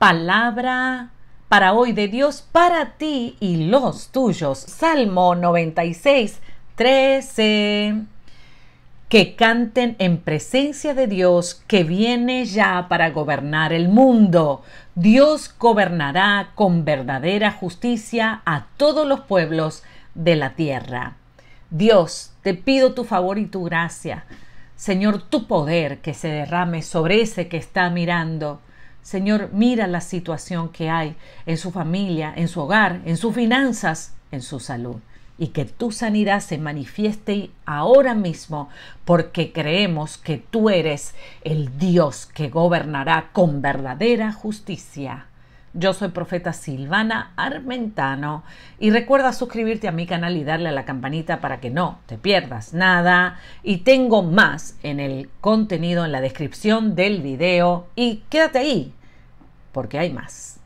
palabra para hoy de Dios, para ti y los tuyos. Salmo 96, 13. Que canten en presencia de Dios que viene ya para gobernar el mundo. Dios gobernará con verdadera justicia a todos los pueblos de la tierra. Dios, te pido tu favor y tu gracia. Señor, tu poder que se derrame sobre ese que está mirando Señor, mira la situación que hay en su familia, en su hogar, en sus finanzas, en su salud. Y que tu sanidad se manifieste ahora mismo, porque creemos que tú eres el Dios que gobernará con verdadera justicia. Yo soy profeta Silvana Armentano y recuerda suscribirte a mi canal y darle a la campanita para que no te pierdas nada. Y tengo más en el contenido en la descripción del video y quédate ahí porque hay más.